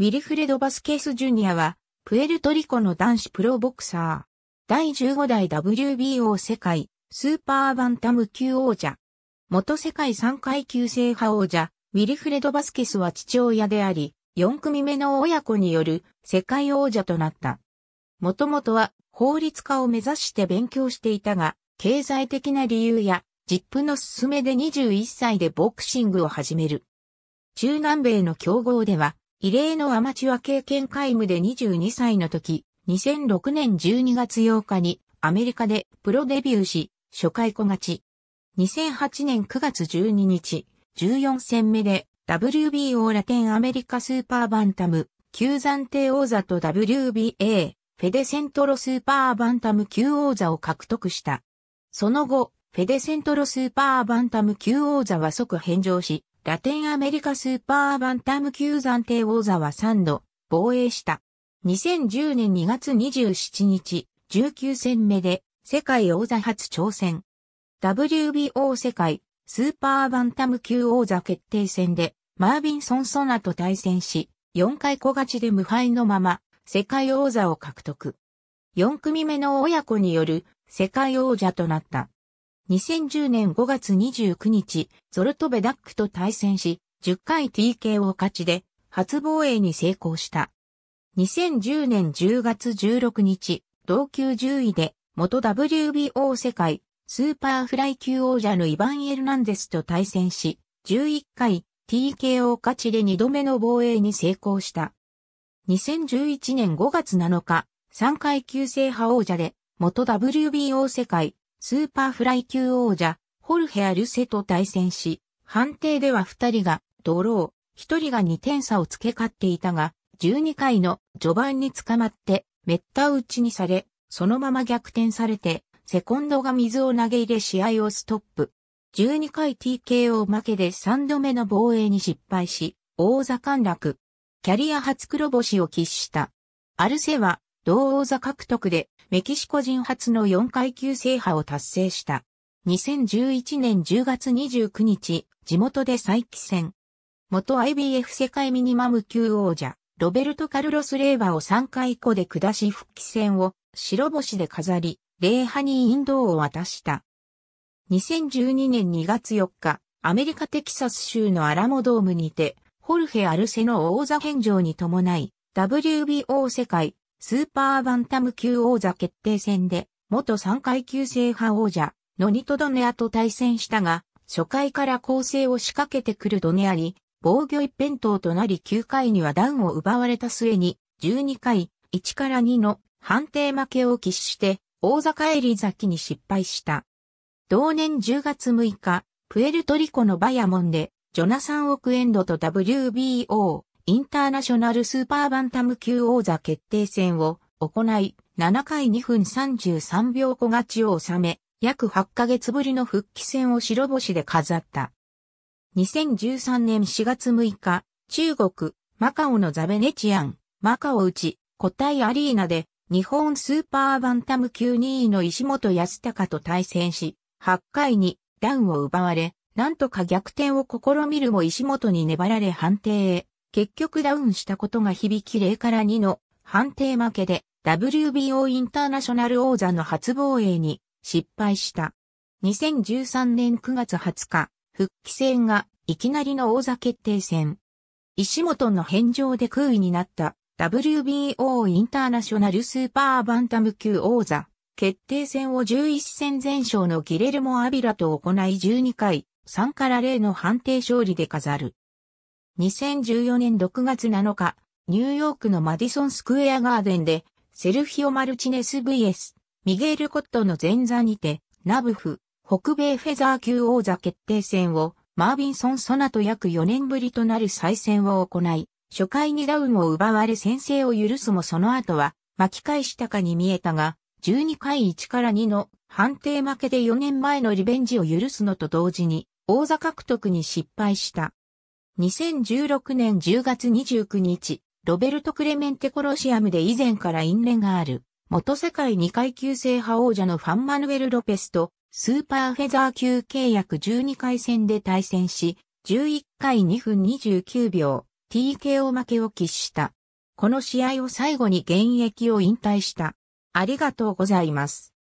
ウィルフレド・バスケス・ジュニアは、プエルトリコの男子プロボクサー。第15代 WBO 世界スーパーバンタム級王者。元世界3階級制覇王者、ウィルフレド・バスケスは父親であり、4組目の親子による世界王者となった。もともとは法律家を目指して勉強していたが、経済的な理由や、ジップの勧めで21歳でボクシングを始める。中南米の競合では、異例のアマチュア経験皆無で22歳の時、2006年12月8日にアメリカでプロデビューし、初回小勝ち。2008年9月12日、14戦目で WBO ラテンアメリカスーパーバンタム、級暫定王座と WBA、フェデセントロスーパーバンタム級王座を獲得した。その後、フェデセントロスーパーバンタム級王座は即返上し、ラテンアメリカスーパーバンタム級暫定王座は3度防衛した。2010年2月27日、19戦目で世界王座初挑戦。WBO 世界スーパーバンタム級王座決定戦でマービン・ソン・ソナと対戦し、4回小勝ちで無敗のまま世界王座を獲得。4組目の親子による世界王者となった。2010年5月29日、ゾルトベダックと対戦し、10回 TK を勝ちで、初防衛に成功した。2010年10月16日、同級10位で、元 WBO 世界、スーパーフライ級王者のイヴァン・エルナンデスと対戦し、11回 TKO 勝ちで2度目の防衛に成功した。2011年5月7日、3階級制覇王者で、元 WBO 世界、スーパーフライ級王者、ホルヘア・ルセと対戦し、判定では2人がドロー、1人が2点差を付け勝っていたが、12回の序盤に捕まって、めった打ちにされ、そのまま逆転されて、セコンドが水を投げ入れ試合をストップ。12回 TKO 負けで3度目の防衛に失敗し、王座陥落。キャリア初黒星を喫した。アルセは、同王座獲得でメキシコ人初の4階級制覇を達成した。2011年10月29日、地元で再起戦。元 IBF 世界ミニマム級王者、ロベルト・カルロス・レーバを3回以降で下し復帰戦を白星で飾り、レーハニー・インドを渡した。2012年2月4日、アメリカ・テキサス州のアラモドームにて、ホルヘ・アルセの王座返上に伴い、WBO 世界スーパーバンタム級王座決定戦で、元3階級制覇王者、ノニト・ドネアと対戦したが、初回から攻勢を仕掛けてくるドネアに、防御一辺倒となり9回にはダウンを奪われた末に、12回、1から2の判定負けを喫して、王座帰り先に失敗した。同年10月6日、プエルトリコのバヤモンで、ジョナサン・オクエンドと WBO インターナショナルスーパーバンタム級王座決定戦を行い、7回2分33秒小勝ちを収め、約8ヶ月ぶりの復帰戦を白星で飾った。2013年4月6日、中国、マカオのザベネチアン、マカオ内、古代アリーナで、日本スーパーバンタム級2位の石本康隆と対戦し、8回にダウンを奪われ、なんとか逆転を試みるも石本に粘られ判定へ。結局ダウンしたことが響き0から2の判定負けで WBO インターナショナル王座の初防衛に失敗した。2013年9月20日、復帰戦がいきなりの王座決定戦。石本の返上で空位になった WBO インターナショナルスーパーバンタム級王座決定戦を11戦全勝のギレルモ・アビラと行い12回3から0の判定勝利で飾る。2014年6月7日、ニューヨークのマディソンスクエアガーデンで、セルフィオ・マルチネス VS、ミゲール・コットの前座にて、ナブフ、北米フェザー級王座決定戦を、マービンソン・ソナと約4年ぶりとなる再戦を行い、初回にダウンを奪われ先制を許すもその後は巻き返したかに見えたが、12回1から2の判定負けで4年前のリベンジを許すのと同時に、王座獲得に失敗した。2016年10月29日、ロベルト・クレメンテ・コロシアムで以前から因縁がある、元世界2階級制覇王者のファン・マヌエル・ロペスと、スーパーフェザー級契約12回戦で対戦し、11回2分29秒、TKO 負けを喫した。この試合を最後に現役を引退した。ありがとうございます。